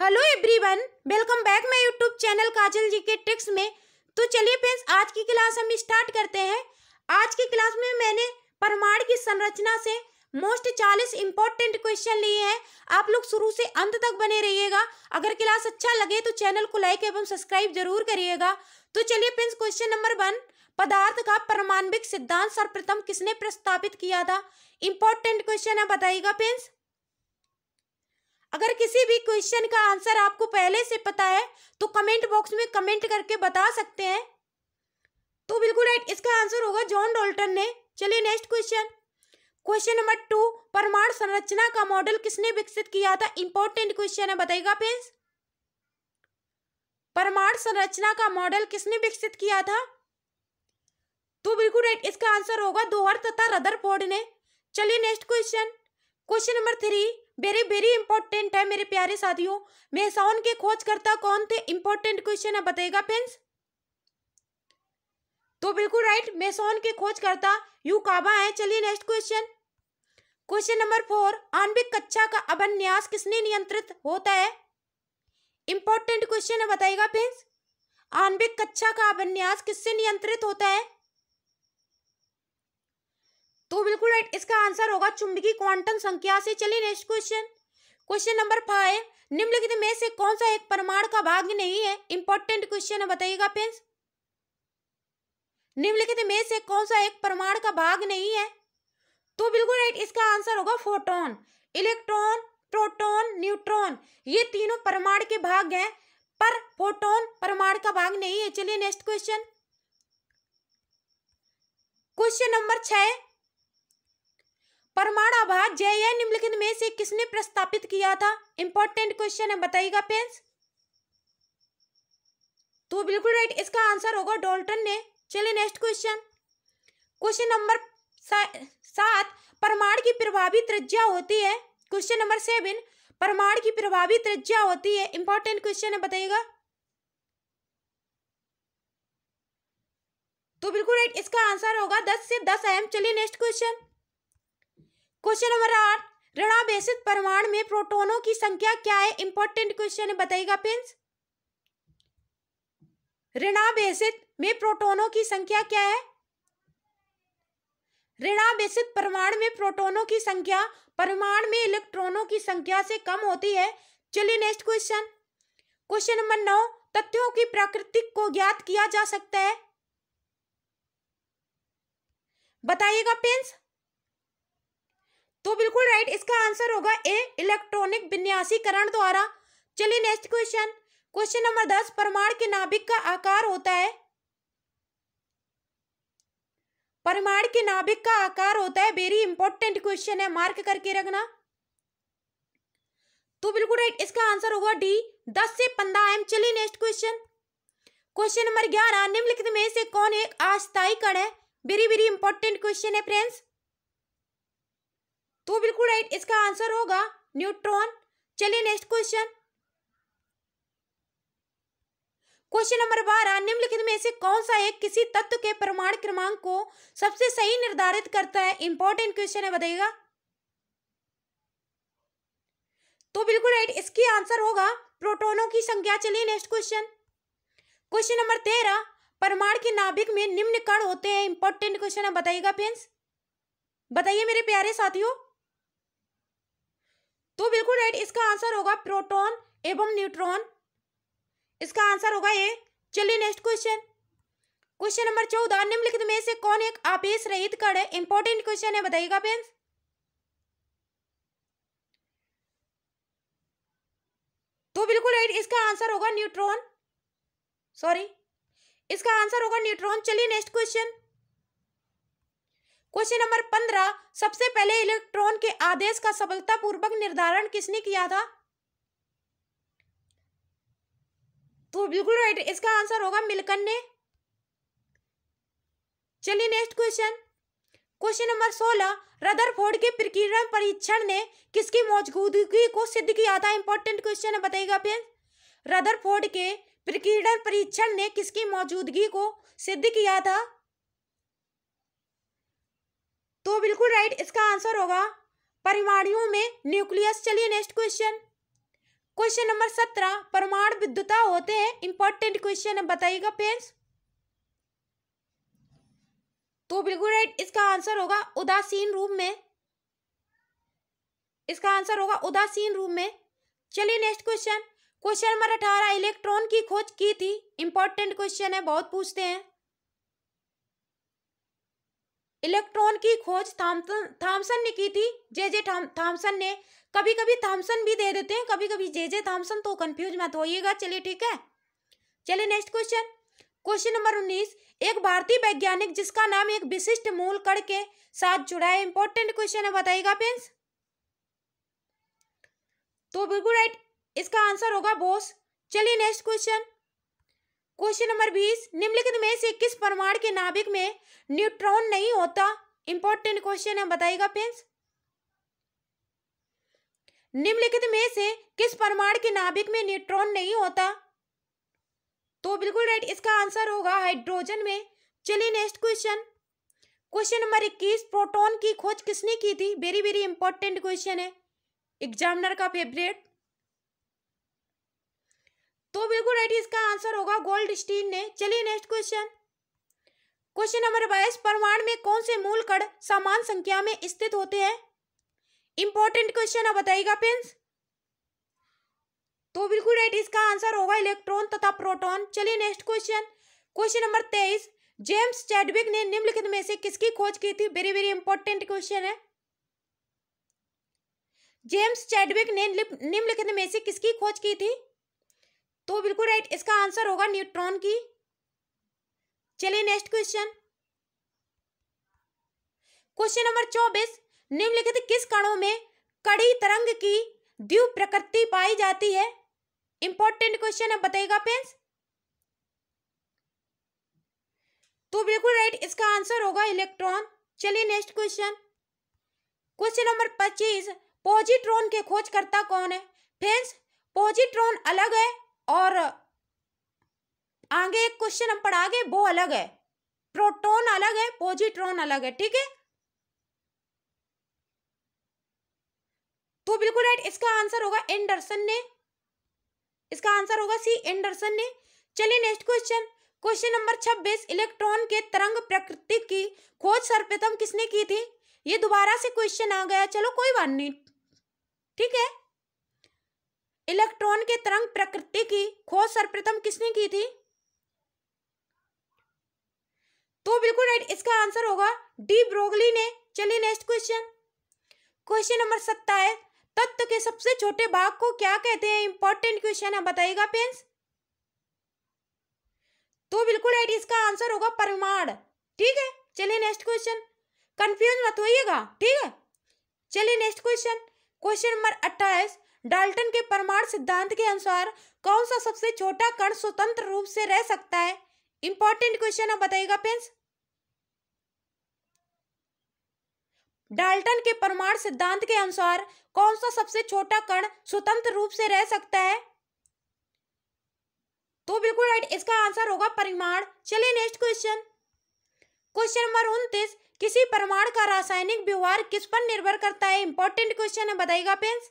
hello everyone welcome back my YouTube channel Kajal ji के tricks में तो चलिए फ्रेंड्स आज की क्लास हम स्टार्ट करते हैं आज की क्लास में मैंने परमाणु की संरचना से मोस्ट चालीस इंपॉर्टेंट क्वेश्चन लिए हैं आप लोग शुरू से अंत तक बने रहिएगा अगर क्लास अच्छा लगे तो चैनल को लाइक एवं सब्सक्राइब जरूर करिएगा तो चलिए फ्रेंड्स क्वेश्चन नंबर वन पदार्थ का परमाणविक सिद्धांत सर्वप्रथम किसने प्रस्तावित किया था इंपॉर्टेंट क्वेश्चन है बताइएगा फ्रेंड्स अगर किसी भी क्वेश्चन का आंसर आपको पहले से पता है तो कमेंट बॉक्स में कमेंट करके बता सकते हैं तो बिल्कुल राइट इसका आंसर होगा जॉन डोल्टन ने चलिए next question question number two परमाणु संरचना का मॉडल किसने विकसित किया था इंपॉर्टेंट क्वेश्चन है बताइएगा फ्रेंड्स परमाणु संरचना का मॉडल किसने विकसित किया था तो बिल्कुल राइट इसका आंसर होगा दोहर तथा रदरफोर्ड ने चलिए next question question number three very very important है मेरे प्यारे साथियों मेहसाउन के खोजकर्ता कौन थे इंपॉर्टेंट क्वेश्चन है बताएगा फ्रेंड्स तो बिल्कुल राइट मेहसाउन के खोजकर्ता यू काबा है चलिए next question question number four आणविक कक्षा का अभन्यास किसने नियंत्रित होता है इंपॉर्टेंट क्वेश्चन है बताएगा फ्रेंड्स आणविक कक्षा का अभन्यास किससे नियंत्रित होता है तो बिल्कुल राइट इसका आंसर होगा चुंबकीय क्वांटम संख्या से चलिए next question question number five निम्नलिखित में से कौन सा एक परमाणु का भाग नहीं है इंपॉर्टेंट क्वेश्चन है बताइएगा फ्रेंड्स निम्नलिखित में से कौन सा एक परमाणु का भाग नहीं है तो बिल्कुल राइट इसका आंसर होगा फोटोन इलेक्ट्रॉन प्रोटोन न्यूट्रॉन ये तीनों परमाणु के भाग हैं पर फोटोन परमाणु का भाग नहीं है चलिए नेक्स्ट क्वेश्चन क्वेश्चन नंबर छह परमाणु आभार जय निम्नलिखित में से किसने प्रस्तापित किया था इंपॉर्टेंट क्वेश्चन है बताइएगा पेंस तो बिल्कुल राइट इसका आंसर होगा डॉल्टन ने चलिए नेक्स्ट क्वेश्चन क्वेश्चन नंबर सात परमाणु की प्रभावी त्रिज्या होती है क्वेश्चन नंबर सेवन परमाणु की प्रभावी त्रिज्या होती है इंपॉर्टेंट क्वेश्चन है बताइएगा तो बिल्कुल राइट इसका आंसर होगा दस से दस एम चलिए नेक्स्ट क्वेश्चन क्वेश्चन नंबर आठ ऋणावेशित परमाणु में प्रोटोनों की संख्या क्या है इंपॉर्टेंट क्वेश्चन है बताइएगा पिंस ऋणावेशित में प्रोटोनों की संख्या क्या है ऋणावेशित परमाणु में प्रोटोनों की संख्या परमाणु में इलेक्ट्रॉनों की संख्या से कम होती है चलिए नेक्स्ट क्वेश्चन क्वेश्चन नंबर नौ तथ्यों की प्राकृतिक को ज्ञात किया जा सकता है बताइएगा पिंस तो बिल्कुल राइट इसका आंसर होगा ए इलेक्ट्रॉनिक विन्यासीकरण द्वारा चलिए नेक्स्ट क्वेश्चन क्वेश्चन नंबर दस परमाणु के नाभिक का आकार होता है परमाणु के नाभिक का आकार होता है वेरी इंपॉर्टेंट क्वेश्चन है मार्क करके रखना तो बिल्कुल राइट इसका आंसर होगा डी दस से पंद्रह एम चलिए नेक्स्ट क्वेश्चन क्वेश्चन नंबर ग्यारह निम्नलिखित में से कौन एक अस्थायी कण है वेरी वेरी इंपॉर्टेंट क्वेश्चन है फ्रेंड्स तो बिल्कुल राइट इसका आंसर होगा न्यूट्रॉन चलिए नेक्स्ट क्वेश्चन क्वेश्चन नंबर बारह निम्नलिखित में से कौन सा एक किसी तत्व के प्रमाण क्रमांक को सबसे सही निर्धारित करता है इंपॉर्टेंट क्वेश्चन है बताइएगा तो बिल्कुल राइट इसकी आंसर होगा प्रोटोनों की संख्या चलिए नेक्स्ट क्वेश्चन क्वेश्चन नंबर तेरह परमाणु के नाभिक में निम्न कण होते हैं इंपॉर्टेंट क्वेश्चन है बताइएगा फ्रेंड्स बताइए मेरे प्यारे साथियों तो बिल्कुल राइट इसका आंसर होगा प्रोटॉन एवं न्यूट्रॉन इसका आंसर होगा ए चलिए नेक्स्ट क्वेश्चन क्वेश्चन नंबर चौदह निम्नलिखित में से कौन एक आपेश रहित कण है इंपॉर्टेंट क्वेश्चन है बताइएगा फ्रेंड्स तो बिल्कुल राइट इसका आंसर होगा न्यूट्रॉन सॉरी इसका आंसर होगा न्यूट्रॉन चलिए नेक्स्ट क्वेश्चन क्वेश्चन नंबर पंद्रह सबसे पहले इलेक्ट्रॉन के आदेश का सफलतापूर्वक निर्धारण किसने किया था तो बिल्कुल राइट इसका आंसर होगा मिलकन ने चलिए नेक्स्ट क्वेश्चन क्वेश्चन नंबर सोलह रदरफोर्ड के प्रकीर्ण परीक्षण ने किसकी मौजूदगी को सिद्ध किया था इंपॉर्टेंट क्वेश्चन है बताइएगा फिर रदरफोर्ड के प्रकीर्ण परीक्षण ने किसकी मौजूदगी को सिद्ध किया था तो बिल्कुल राइट इसका आंसर होगा परिमाणियों में न्यूक्लियस चलिए नेक्स्ट क्वेश्चन क्वेश्चन नंबर सत्रह परमाणु विद्युता होते हैं इंपॉर्टेंट क्वेश्चन है बताइएगा फ्रेंड्स तो बिल्कुल राइट इसका आंसर होगा उदासीन रूप में इसका आंसर होगा उदासीन रूप में चलिए नेक्स्ट क्वेश्चन क्वेश्चन नंबर अठारह इलेक्ट्रॉन की खोज की थी इंपॉर्टेंट क्वेश्चन है बहुत पूछते हैं इलेक्ट्रॉन की खोज थॉमसन ने की थी जे जे थॉमसन ने कभी कभी थॉमसन भी दे देते हैं कभी कभी जे जे थॉमसन तो कंफ्यूज मत होइएगा चलिए ठीक है चलिए नेक्स्ट क्वेश्चन क्वेश्चन नंबर उन्नीस एक भारतीय वैज्ञानिक जिसका नाम एक विशिष्ट मूल कण के साथ जुड़ा है इंपॉर्टेंट क्वेश्चन है बताइएगा पेंस तो बिल्कुल राइट इसका आंसर होगा बोस चलिए नेक्स्ट क्वेश्चन क्वेश्चन नंबर बीस निम्नलिखित में से किस परमाणु के नाभिक में न्यूट्रॉन नहीं होता इंपॉर्टेंट क्वेश्चन है बताइएगा फ्रेंड्स निम्नलिखित में से किस परमाणु के नाभिक में न्यूट्रॉन नहीं होता तो बिल्कुल राइट इसका आंसर होगा हाइड्रोजन में चलिए नेक्स्ट क्वेश्चन क्वेश्चन नंबर इक्कीस प्रोटोन की खोज किसने की थी वेरी वेरी इंपॉर्टेंट क्वेश्चन है एग्जामिनर का फेवरेट तो बिल्कुल राइट इसका आंसर होगा गोल्ड स्टीन ने चलिए नेक्स्ट क्वेश्चन क्वेश्चन नंबर बाईस परमाणु में कौन से मूल कण समान संख्या में स्थित होते हैं इंपॉर्टेंट क्वेश्चन अब बताइएगा पेंस तो बिल्कुल राइट इसका आंसर होगा इलेक्ट्रॉन तथा प्रोटॉन चलिए नेक्स्ट क्वेश्चन क्वेश्चन नंबर तेईस जेम्स चैडविक ने निम्नलिखित में से किसकी खोज की थी वेरी वेरी इंपॉर्टेंट क्वेश्चन है जेम्स चैडविक ने निम्नलिखित में से किसकी खोज की थी तो बिल्कुल राइट इसका आंसर होगा न्यूट्रॉन की चलिए नेक्स्ट क्वेश्चन क्वेश्चन नंबर चौबीस निम्नलिखित किस कणों में कड़ी तरंग की द्यू प्रकृति पाई जाती है इंपॉर्टेंट क्वेश्चन है बताइएगा पेंस तो बिल्कुल राइट इसका आंसर होगा इलेक्ट्रॉन चलिए नेक्स्ट क्वेश्चन क्वेश्चन नंबर पच्चीस पॉजिट्रॉन के खोजकर्ता कौन है फ्रेंड्स पॉजिट्रॉन अलग है और आगे एक क्वेश्चन हम पढ़ागे वो अलग है प्रोटोन अलग है पोजिट्रॉन अलग है ठीक है तो बिल्कुल राइट इसका आंसर होगा एंडरसन ने इसका आंसर होगा सी एंडरसन ने चलिए नेक्स्ट क्वेश्चन क्वेश्चन नंबर छब्बीस इलेक्ट्रॉन के तरंग प्रकृति की खोज सर्वप्रथम किसने की थी ये दोबारा से क्वेश्चन आ गया चलो कोई बात नहीं ठीक है इलेक्ट्रॉन के तरंग प्रकृति की खोज सर्वप्रथम किसने की थी तो बिल्कुल राइट इसका आंसर होगा डी ब्रोगली ने चलिए नेक्स्ट क्वेश्चन क्वेश्चन नंबर सत्ताईस तत्व के सबसे छोटे भाग को क्या कहते हैं इंपॉर्टेंट क्वेश्चन है बताइएगा पेंस तो बिल्कुल राइट इसका आंसर होगा परमाण ठीक है चलिए नेक्स्ट क्वेश्चन कंफ्यूज मत होइएगा ठीक है चलिए नेक्स्ट क्वेश्चन क्वेश्चन नंबर अट्ठाईस डाल्टन के परमाणु सिद्धांत के अनुसार कौन सा सबसे छोटा कण स्वतंत्र रूप से रह सकता है इंपॉर्टेंट क्वेश्चन आप बताइएगा फ्रेंड्स डाल्टन के परमाणु सिद्धांत के अनुसार कौन सा सबसे छोटा कण स्वतंत्र रूप से रह सकता है तो बिल्कुल राइट इसका आंसर होगा परिमाण चलिए नेक्स्ट क्वेश्चन क्वेश्चन नंबर उन्तीस किसी परमाणु का रासायनिक व्यवहार किस पर निर्भर करता है इंपॉर्टेंट क्वेश्चन है बताइएगा फ्रेंड्स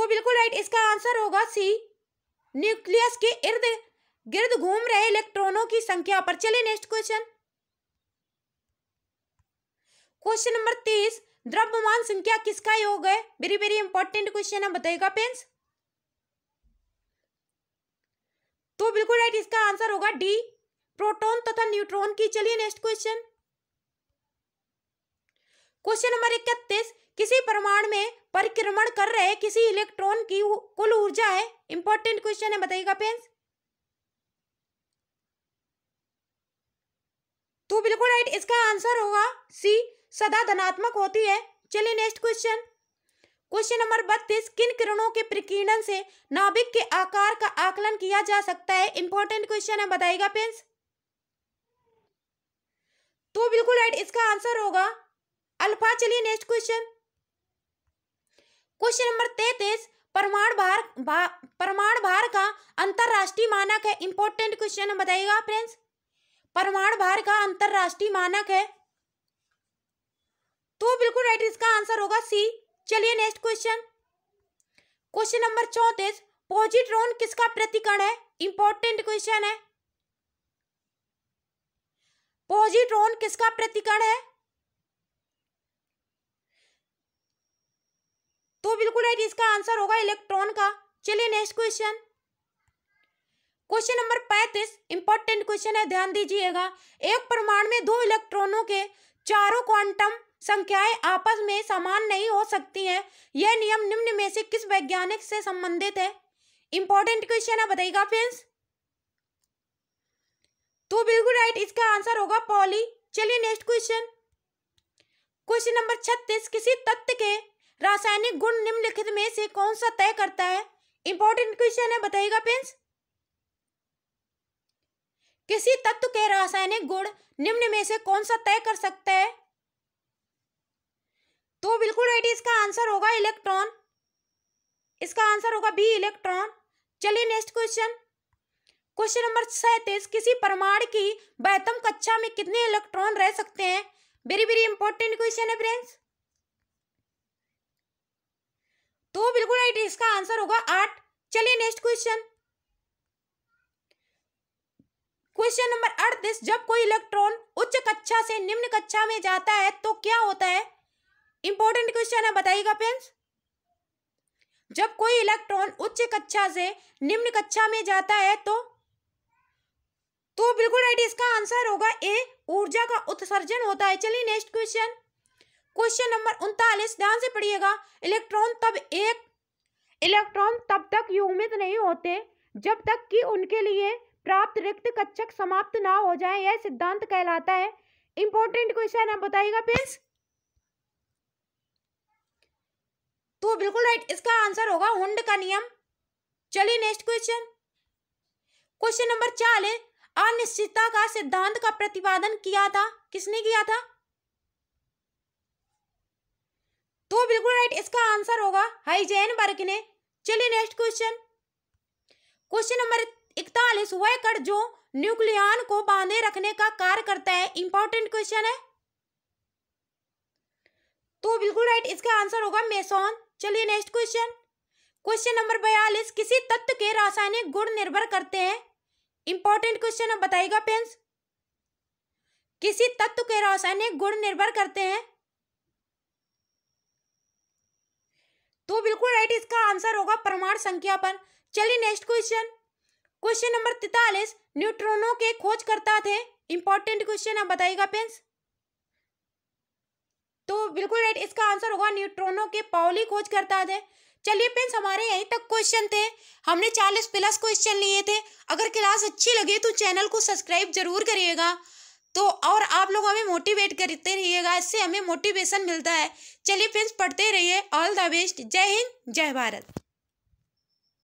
तो बिल्कुल राइट इसका आंसर होगा सी न्यूक्लियस के इर्द गिर्द घूम रहे इलेक्ट्रॉनों की संख्या पर चले नेक्स्ट क्वेश्चन क्वेश्चन नंबर तीस द्रव्यमान संख्या किसका योग है वेरी वेरी इंपॉर्टेंट क्वेश्चन है बताएगा पेंस तो बिल्कुल राइट इसका आंसर होगा डी प्रोटॉन तथा न्यूट्रॉन की चलिए नेक्स्ट क्वेश्चन क्वेश्चन नंबर इकतीस किसी परमाणु में परिक्रमण कर रहे किसी इलेक्ट्रॉन की कुल ऊर्जा है इंपॉर्टेंट क्वेश्चन है बताइएगा पेंस तो बिल्कुल राइट इसका आंसर होगा सी सदा धनात्मक होती है चलिए नेक्स्ट क्वेश्चन क्वेश्चन नंबर बत्तीस किन किरणों के प्रकीर्णन से नाभिक के आकार का आकलन किया जा सकता है इंपॉर्टेंट क्वेश्चन है बताइएगा पेंस तो बिल्कुल राइट इसका आंसर होगा अल्फा चलिए नेक्स्ट क्वेश्चन क्वेश्चन नंबर तैतीस परमाणु भार भा, परमाणु भार का अंतरराष्ट्रीय मानक है इंपॉर्टेंट क्वेश्चन बताइएगा फ्रेंड्स परमाणु भार का अंतरराष्ट्रीय मानक है तो बिल्कुल राइट इसका आंसर होगा सी चलिए नेक्स्ट क्वेश्चन क्वेश्चन नंबर चौतीस पॉजिट्रॉन किसका प्रतिकरण है इंपॉर्टेंट क्वेश्चन है पॉजिट्रॉन किसका प्रतिकरण है तो बिल्कुल राइट इसका आंसर होगा इलेक्ट्रॉन का चलिए नेक्स्ट क्वेश्चन क्वेश्चन नंबर पैंतीस इंपॉर्टेंट क्वेश्चन है ध्यान दीजिएगा एक परमाणु में दो इलेक्ट्रॉनों के चारों क्वांटम संख्याएं आपस में समान नहीं हो सकती हैं यह नियम निम्न में से किस वैज्ञानिक से संबंधित है इंपॉर्टेंट क्वेश्चन है बताइएगा फ्रेंड्स तो बिल्कुल राइट इसका आंसर होगा पॉली चलिए नेक्स्ट क्वेश्चन क्वेश्चन नंबर छत्तीस किसी तत्व के रासायनिक गुण निम्नलिखित में से कौन सा तय करता है इंपॉर्टेंट क्वेश्चन है बताइएगा पेंस किसी तत्व के रासायनिक गुण निम्न में से कौन सा तय कर सकता है तो बिल्कुल राइट इसका आंसर होगा इलेक्ट्रॉन इसका आंसर होगा बी इलेक्ट्रॉन चलिए नेक्स्ट क्वेश्चन क्वेश्चन नंबर सैतीस किसी परमाणु की बहतम कक्षा में कितने इलेक्ट्रॉन रह सकते हैं वेरी वेरी इंपॉर्टेंट क्वेश्चन है फ्रेंड्स तो बिल्कुल राइट इसका आंसर होगा आठ चलिए नेक्स्ट क्वेश्चन क्वेश्चन नंबर अड़तीस जब कोई इलेक्ट्रॉन उच्च कक्षा से निम्न कक्षा में जाता है तो क्या होता है इंपॉर्टेंट क्वेश्चन है बताइएगा फ्रेंड्स जब कोई इलेक्ट्रॉन उच्च कक्षा से निम्न कक्षा में जाता है तो तो बिल्कुल राइट इसका आंसर होगा ए ऊर्जा का उत्सर्जन होता है चलिए नेक्स्ट क्वेश्चन क्वेश्चन नंबर उनतालीस ध्यान से पढ़िएगा इलेक्ट्रॉन तब एक इलेक्ट्रॉन तब तक युग्मित नहीं होते जब तक कि उनके लिए प्राप्त रिक्त कक्षक समाप्त ना हो जाए यह सिद्धांत कहलाता है इंपॉर्टेंट क्वेश्चन आप बताइएगा प्लीज तो बिल्कुल राइट इसका आंसर होगा हुंड का नियम चलिए नेक्स्ट क्वेश्चन क्वेश्चन नंबर चार है अनिश्चितता का सिद्धांत का प्रतिपादन किया था किसने किया था तो बिल्कुल राइट इसका आंसर होगा हाइजेन वर्ग ने चलिए नेक्स्ट क्वेश्चन क्वेश्चन नंबर इकतालीस वह कड़ जो न्यूक्लियन को बांधे रखने का कार्य करता है इंपॉर्टेंट क्वेश्चन है तो बिल्कुल राइट इसका आंसर होगा मेसोन चलिए नेक्स्ट क्वेश्चन क्वेश्चन नंबर बयालीस किसी तत्व के रासायनिक गुण निर्भर करते हैं इंपॉर्टेंट क्वेश्चन बताएगा पेंस किसी तत्व के रासायनिक गुण निर्भर करते हैं तो बिल्कुल राइट इसका आंसर होगा परमाणु संख्यापन चलिए नेक्स्ट क्वेश्चन क्वेश्चन नंबर तैतालीस न्यूट्रॉनों के खोजकर्ता थे इंपॉर्टेंट क्वेश्चन आप बताइएगा पेंस तो बिल्कुल राइट इसका आंसर होगा न्यूट्रॉनों के पाउली खोजकर्ता थे चलिए पेंस हमारे यहीं तक क्वेश्चन थे हमने चालीस प्लस क्वेश्चन लिए थे अगर क्लास अच्छी लगे तो चैनल को सब्सक्राइब जरूर करिएगा तो और आप लोग हमें मोटिवेट करते रहिएगा इससे हमें मोटिवेशन मिलता है चलिए फ्रेंड्स पढ़ते रहिए ऑल द बेस्ट जय हिंद जय भारत